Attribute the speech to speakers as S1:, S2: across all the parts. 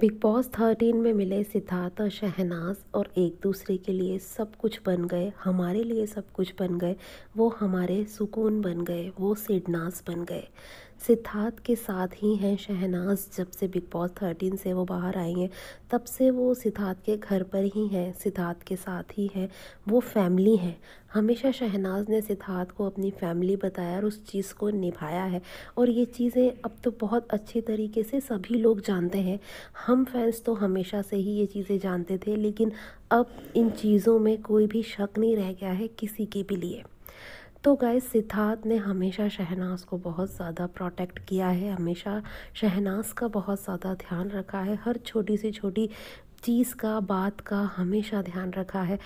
S1: big boss thirteen में मिले सिद्धार्थ और शहनाज और एक दूसरे के लिए सब कुछ बन गए हमारे लिए सब कुछ बन गए वो हमारे सुकून बन गए वो सिडनाज बन गए सिद्धार्थ के साथ ही हैं शहनाज जब से बिग बॉस थर्टीन से वो बाहर आई हैं तब से वो सिद्धार्थ के घर पर ही हैं सिद्धार्थ के साथ ही हैं वो फैमिली हैं हमेशा शहनाज ने सिद्धार्थ को अपनी फैमिली बताया और उस चीज़ को निभाया है और ये चीज़ें अब तो बहुत अच्छे तरीके से सभी लोग जानते हैं हम फैंस तो हमेशा से ही ये चीज़ें जानते थे लेकिन अब इन चीज़ों में कोई भी शक नहीं रह गया है किसी के भी लिए तो गाय सिद्धार्थ ने हमेशा शहनाज को बहुत ज़्यादा प्रोटेक्ट किया है हमेशा शहनाज का बहुत ज़्यादा ध्यान रखा है हर छोटी से छोटी चीज़ का बात का हमेशा ध्यान रखा है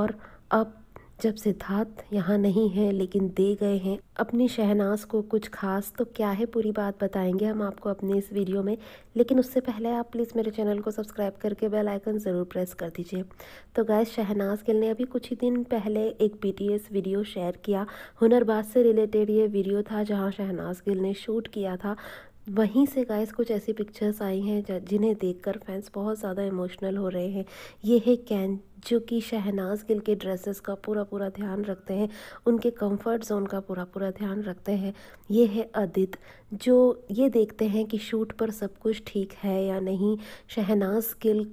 S1: और अब जब सिद्धार्थ यहाँ नहीं है लेकिन दे गए हैं अपनी शहनाज को कुछ खास तो क्या है पूरी बात बताएंगे हम आपको अपने इस वीडियो में लेकिन उससे पहले आप प्लीज़ मेरे चैनल को सब्सक्राइब करके बेल आइकन ज़रूर प्रेस कर दीजिए तो गैस शहनाज गिल ने अभी कुछ ही दिन पहले एक बीटीएस वीडियो शेयर किया हुनरबाज से रिलेटेड ये वीडियो था जहाँ शहनाज गिल ने शूट किया था वहीं से गाइस कुछ ऐसी पिक्चर्स आई हैं जिन्हें देखकर फैंस बहुत ज़्यादा इमोशनल हो रहे हैं ये है कैन जो कि शहनाज गिल के ड्रेसेस का पूरा पूरा ध्यान रखते हैं उनके कंफर्ट जोन का पूरा पूरा ध्यान रखते हैं ये है अदित जो ये देखते हैं कि शूट पर सब कुछ ठीक है या नहीं शहनाज गिल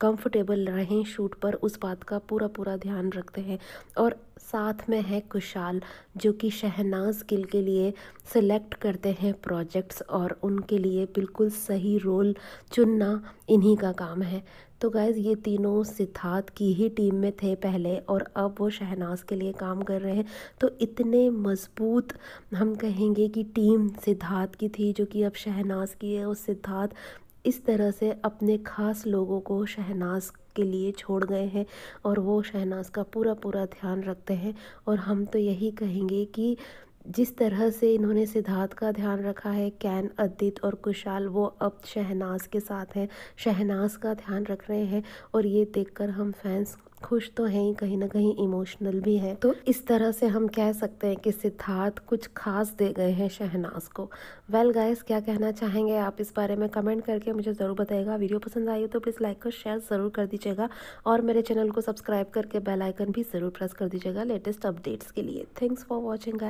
S1: कंफर्टेबल रहें शूट पर उस बात का पूरा पूरा ध्यान रखते हैं और साथ में है कुशाल जो कि शहनाज गिल के लिए सिलेक्ट करते हैं प्रोजेक्ट्स और उनके लिए बिल्कुल सही रोल चुनना इन्हीं का काम है तो गैज़ ये तीनों सिद्धार्थ की ही टीम में थे पहले और अब वो शहनाज के लिए काम कर रहे हैं तो इतने मजबूत हम कहेंगे कि टीम सिद्धार्थ की थी जो कि अब शहनाज की है और सिद्धार्थ इस तरह से अपने ख़ास लोगों को शहनाज के लिए छोड़ गए हैं और वो शहनाज का पूरा पूरा ध्यान रखते हैं और हम तो यही कहेंगे कि जिस तरह से इन्होंने सिद्धार्थ का ध्यान रखा है कैन अदित और कुशाल वो अब शहनाज के साथ हैं शहनाज का ध्यान रख रहे हैं और ये देखकर हम फैंस खुश तो है ही कहीं ना कहीं इमोशनल भी है तो इस तरह से हम कह सकते हैं कि सिद्धार्थ कुछ खास दे गए हैं शहनाज को वेल well गाइस क्या कहना चाहेंगे आप इस बारे में कमेंट करके मुझे ज़रूर बताएगा वीडियो पसंद आई हो तो प्लीज़ लाइक और शेयर ज़रूर कर दीजिएगा और मेरे चैनल को सब्सक्राइब करके बेलाइकन भी ज़रूर प्रेस कर दीजिएगा लेटेस्ट अपडेट्स के लिए थैंक्स फॉर वॉचिंग